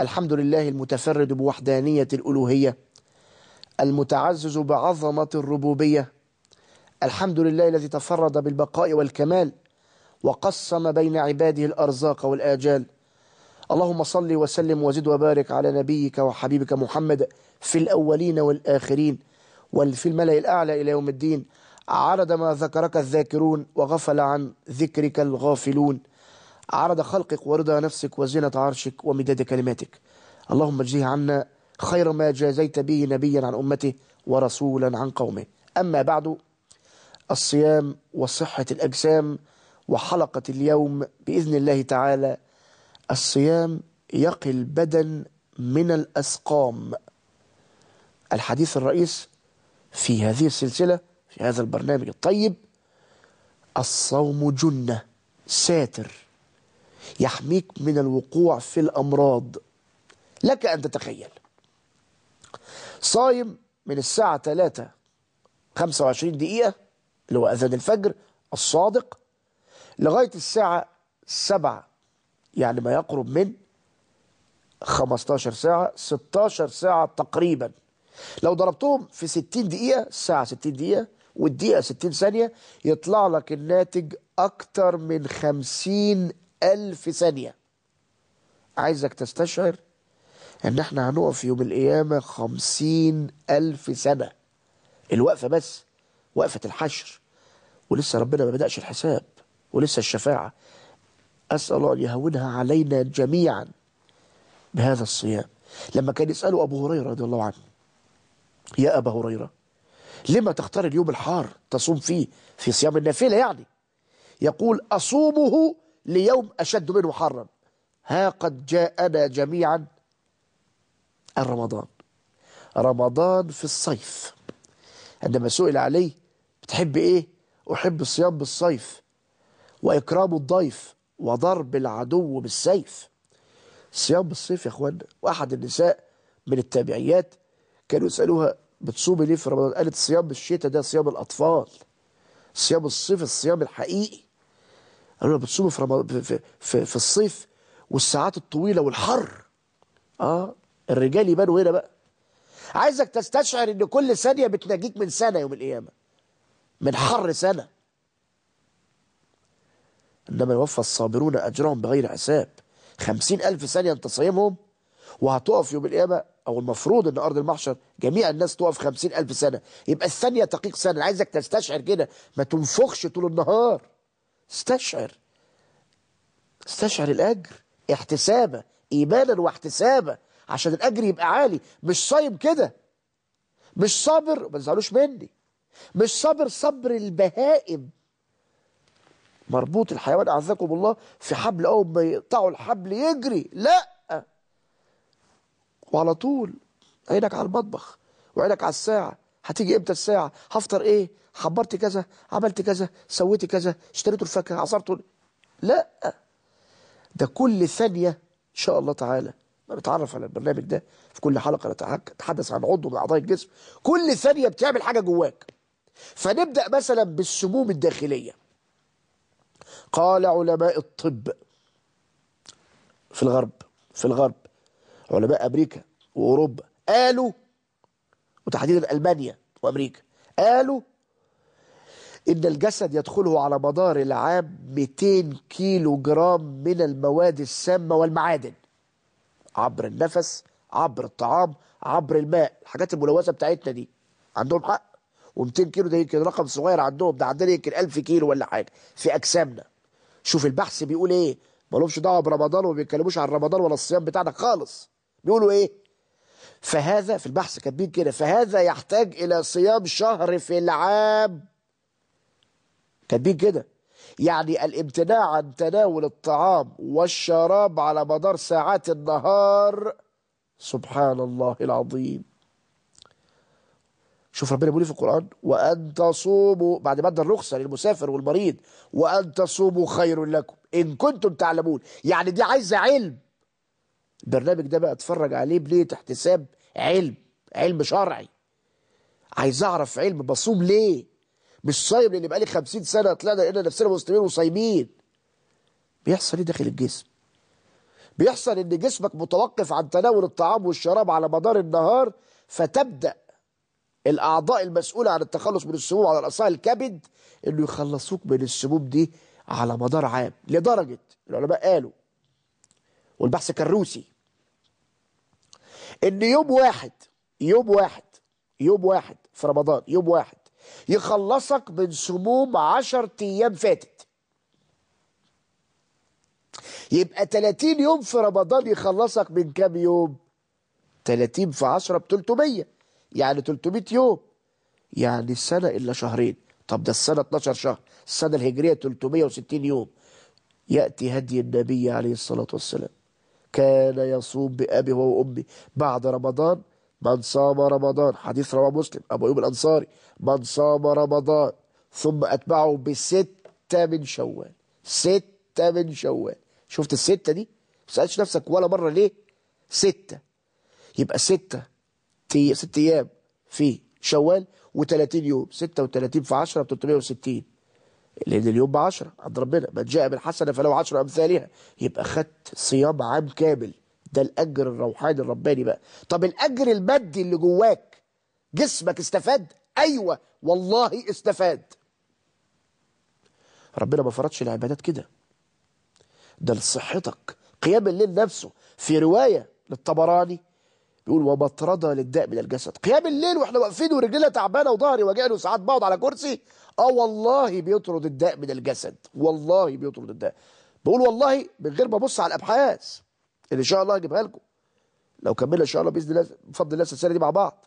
الحمد لله المتفرد بوحدانية الألوهية المتعزز بعظمة الربوبية الحمد لله الذي تفرد بالبقاء والكمال وقسم بين عباده الأرزاق والآجال اللهم صل وسلم وزد وبارك على نبيك وحبيبك محمد في الأولين والآخرين وفي الملأ الأعلى إلى يوم الدين عدد ما ذكرك الذاكرون وغفل عن ذكرك الغافلون عرض خلقك ورضا نفسك وزينة عرشك ومداد كلماتك اللهم اجزيه عنا خير ما جازيت به نبيا عن أمته ورسولا عن قومه أما بعد الصيام وصحة الأجسام وحلقة اليوم بإذن الله تعالى الصيام يقي البدن من الأسقام الحديث الرئيس في هذه السلسلة في هذا البرنامج الطيب الصوم جنة ساتر يحميك من الوقوع في الأمراض لك أن تتخيل صايم من الساعة 3 25 دقيقة اللي هو أذان الفجر الصادق لغاية الساعة 7 يعني ما يقرب من 15 ساعة 16 ساعة تقريبا لو ضربتهم في 60 دقيقة الساعة 60 دقيقة والدقيقة 60 ثانية يطلع لك الناتج أكتر من 50 ألف ثانية عايزك تستشعر ان احنا هنقف يوم القيامة خمسين ألف سنة الوقفة بس وقفة الحشر ولسه ربنا ما بدأش الحساب ولسه الشفاعة أسأل الله أن يهونها علينا جميعا بهذا الصيام لما كان يسأله أبو هريرة رضي الله عنه يا أبا هريرة لما تختار اليوم الحار تصوم فيه في صيام النافلة يعني يقول أصومه ليوم أشد منه حرا ها قد جاءنا جميعا الرمضان رمضان في الصيف عندما سئل عليه بتحب ايه احب الصيام بالصيف واكرام الضيف وضرب العدو بالسيف صيام بالصيف يا أخوان واحد النساء من التابعيات كانوا يسالوها بتصومي ليه في رمضان قالت صيام الشتاء ده صيام الاطفال صيام الصيف الصيام الحقيقي قالوا بتصوموا في, في, في, في الصيف والساعات الطويلة والحر اه الرجال يبانوا هنا بقى عايزك تستشعر ان كل ثانية بتناجيك من سنة يوم القيامة من حر سنة انما يوفى الصابرون اجرهم بغير حساب خمسين الف ثانية انت صايمهم وهتقف يوم القيامة او المفروض ان ارض المحشر جميع الناس تقف خمسين الف سنة يبقى الثانية تقيق سنة عايزك تستشعر كده ما تنفخش طول النهار استشعر استشعر الأجر احتسابه إيمانا واحتسابه عشان الأجر يبقى عالي مش صايم كده مش صابر ما تزعلوش مني مش صابر صبر البهائم مربوط الحيوان أعزكم الله في حبل أول ما يقطعوا الحبل يجري لا وعلى طول عينك على المطبخ وعينك على الساعة هتيجي امتى الساعه هفطر ايه حبرت كذا عملت كذا سويت كذا اشتريت الفاكهه عصرته لا ده كل ثانيه ان شاء الله تعالى بتعرف على البرنامج ده في كل حلقه نتحدث عن عضو من اعضاء الجسم كل ثانيه بتعمل حاجه جواك فنبدا مثلا بالسموم الداخليه قال علماء الطب في الغرب في الغرب علماء امريكا واوروبا قالوا وتحديدا المانيا وامريكا قالوا ان الجسد يدخله على مدار العام 200 كيلو جرام من المواد السامه والمعادن عبر النفس عبر الطعام عبر الماء الحاجات الملوثه بتاعتنا دي عندهم حق و200 كيلو ده يمكن رقم صغير عندهم ده عندنا يمكن 1000 كيلو ولا حاجه في اجسامنا شوف البحث بيقول ايه مالهمش دعوه برمضان وما بيتكلموش عن رمضان ولا الصيام بتاعنا خالص بيقولوا ايه فهذا في البحث كاتبين كده فهذا يحتاج إلى صيام شهر في العام كاتبين كده يعني الامتناع عن تناول الطعام والشراب على مدار ساعات النهار سبحان الله العظيم شوف ربنا بيقول إيه في القرآن وأن تصوموا بعد ما ادى الرخصة للمسافر والمريض وأن تصوموا خير لكم إن كنتم تعلمون يعني دي عايزة علم البرنامج ده بقى اتفرج عليه بليه احتساب علم علم شرعي عايز اعرف علم بصوم ليه مش صايم لان بقالي 50 سنه طلعنا لقينا نفسنا مسلمين وصايمين بيحصل ايه داخل الجسم بيحصل ان جسمك متوقف عن تناول الطعام والشراب على مدار النهار فتبدا الاعضاء المسؤوله عن التخلص من السموم على الاصابع الكبد انه يخلصوك من السموم دي على مدار عام لدرجه العلماء قالوا والبحث كان روسي ان يوم واحد يوم واحد يوم واحد في رمضان يوم واحد يخلصك من سموم عشر ايام فاتت يبقى 30 يوم في رمضان يخلصك من كام يوم 30 في 10 ب 300 يعني 300 يوم يعني السنة إلا شهرين طب ده السنة 12 شهر السنة الهجرية 360 يوم يأتي هدي النبي عليه الصلاة والسلام كان يصوم بأبي هو وأمي بعد رمضان من صام رمضان حديث رواه مسلم أبو أيوب الأنصاري من صام رمضان ثم أتبعه بستة من شوال ستة من شوال شفت الستة دي؟ ما تسألش نفسك ولا مرة ليه؟ ستة يبقى ستة ست أيام في شوال و30 يوم 36 في 10 ب 360 لأن اليوم بعشرة عند ربنا من جاء بالحسنة فله عشر أمثالها يبقى خدت صيام عام كامل ده الأجر الروحاني الرباني بقى طب الأجر المادي اللي جواك جسمك استفاد أيوة والله استفاد ربنا ما فرضش العبادات كده ده لصحتك قيام الليل نفسه في رواية للطبراني بيقول ومطرده للداء من الجسد قيام الليل واحنا واقفين ورجلنا تعبانه وظهري وجعني وساعات بقعد على كرسي اه والله بيطرد الداء من الجسد والله بيطرد الداء بقول والله من غير ما ابص على الابحاث اللي ان شاء الله هجيبها لكم لو كملنا ان شاء الله باذن الله بفضل الله السلسله دي مع بعض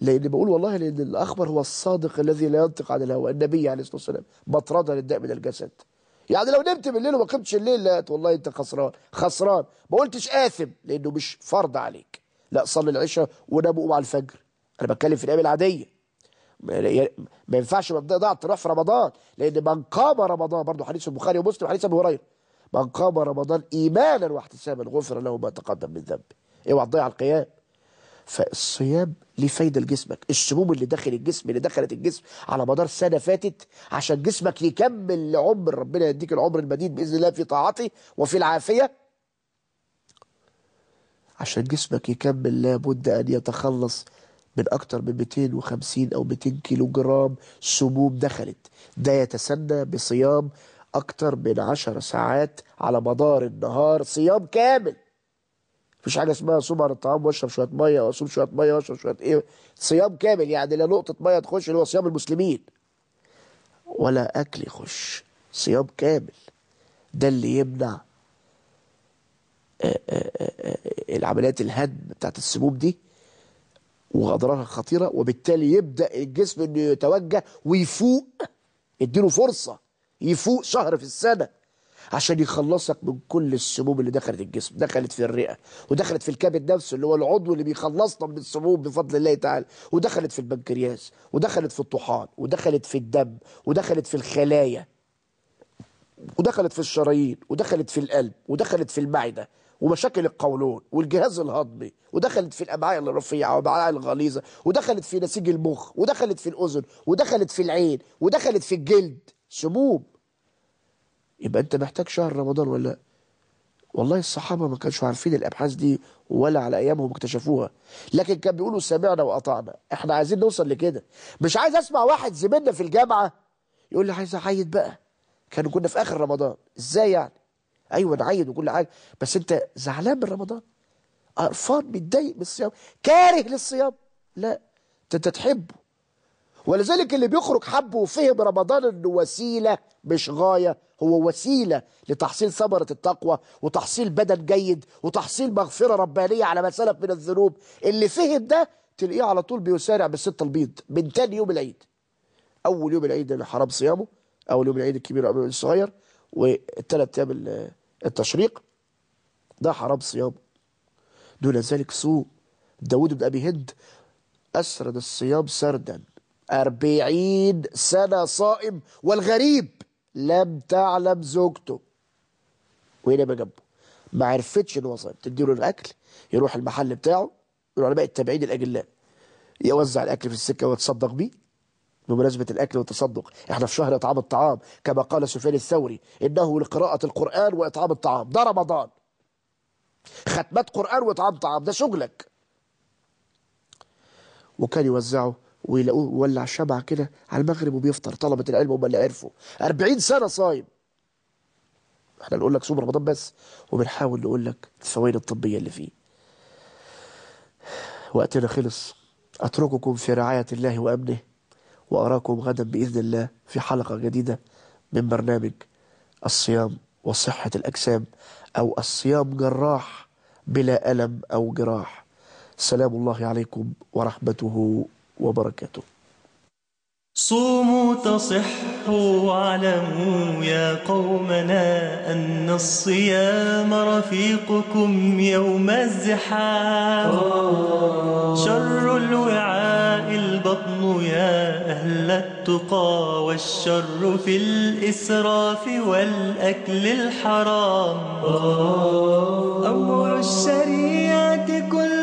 لان بقول والله لان الاخبر هو الصادق الذي لا ينطق عن الهوى النبي عليه الصلاه والسلام بطردها للداء من الجسد يعني لو نمت بالليل وما قمتش الليل لا والله انت خسران خسران ما قلتش اثم لانه مش فرض عليك لا صلي العشاء ونام مع الفجر انا بتكلم في الايام العاديه ما ينفعش مبدا ضعف تروح في رمضان لان من قام رمضان برضه حديث البخاري ومسلم حديث ابي هريره من قام رمضان ايمانا واحتسابا غفر له ما تقدم من ذنبه اوعى تضيع القيام فالصيام ليه فايده لجسمك السموم اللي داخل الجسم اللي دخلت الجسم على مدار سنه فاتت عشان جسمك يكمل لعمر ربنا يديك العمر المديد باذن الله في طاعته وفي العافيه عشان جسمك يكمل لابد ان يتخلص من أكثر من 250 أو 200 كيلو جرام سموم دخلت ده يتسنى بصيام أكثر من 10 ساعات على مدار النهار صيام كامل مفيش حاجه اسمها اصوم على الطعام واشرب شويه ميه وأصوم شويه ميه واشرب شويه ايه صيام كامل يعني لا نقطه ميه تخش اللي هو صيام المسلمين ولا اكل يخش صيام كامل ده اللي يمنع آه، آه، آه، العمليات الهدم بتاعت السموم دي واضرارها خطيره وبالتالي يبدا الجسم انه يتوجه ويفوق اديله فرصه يفوق شهر في السنه عشان يخلصك من كل السموم اللي دخلت الجسم دخلت في الرئه ودخلت في الكبد نفسه اللي هو العضو اللي بيخلصنا من السموم بفضل الله تعالى ودخلت في البنكرياس ودخلت في الطحال ودخلت في الدم ودخلت في الخلايا ودخلت في الشرايين ودخلت في القلب ودخلت في المعده ومشاكل القولون والجهاز الهضمي ودخلت في الامعاء الرفيعه والامعاء الغليظه ودخلت في نسيج المخ ودخلت في الاذن ودخلت في العين ودخلت في الجلد سموم يبقى انت محتاج شهر رمضان ولا والله الصحابه ما كانش عارفين الابحاث دي ولا على ايامهم اكتشفوها لكن كان بيقولوا سمعنا وقطعنا احنا عايزين نوصل لكده مش عايز اسمع واحد زميلنا في الجامعه يقول لي عايز اعيد بقى كانوا كنا في اخر رمضان ازاي يعني ايوه نعيد عيد وكل حاجه بس انت زعلان من رمضان قرفان متضايق من الصيام كاره للصيام لا انت تحبه ولذلك اللي بيخرج حبه وفهم رمضان انه وسيله مش غايه هو وسيله لتحصيل ثمره التقوى وتحصيل بدن جيد وتحصيل مغفره ربانيه على ما سلف من الذنوب اللي فهم ده تلاقيه على طول بيسارع بالست البيض من تاني يوم العيد اول يوم العيد اللي حرام صيامه اول يوم العيد الكبير او الصغير والثلاث ايام التشريق ده حرام صيامه دون ذلك سوء داود بن أبي هند أسرد الصيام سردا أربعين سنة صائم والغريب لم تعلم زوجته وهنا ما جنبه ما عرفتش ان هو صائم تديله الاكل يروح المحل بتاعه يروح على باقي التابعين الاجلاء يوزع الاكل في السكه ويتصدق بيه بمناسبة الأكل والتصدق احنا في شهر إطعام الطعام كما قال سفيان الثوري إنه لقراءة القرآن وإطعام الطعام ده رمضان ختمات قرآن وإطعام طعام ده شغلك وكان يوزعه ويلاقوه ولع شمعة كده على المغرب وبيفطر طلبة العلم هم اللي عرفوا 40 سنة صايم احنا نقول لك صوم رمضان بس وبنحاول نقول لك الفوائد الطبية اللي فيه وقتنا خلص أترككم في رعاية الله وأمنه وأراكم غدا بإذن الله في حلقة جديدة من برنامج الصيام وصحة الأجسام أو الصيام جراح بلا ألم أو جراح سلام الله عليكم ورحمته وبركاته صوموا تصحوا واعلموا يا قومنا أن الصيام رفيقكم يوم الزحام شر الوعاء البطن يا أهل التقى والشر في الإسراف والأكل الحرام أمر الشريعة كل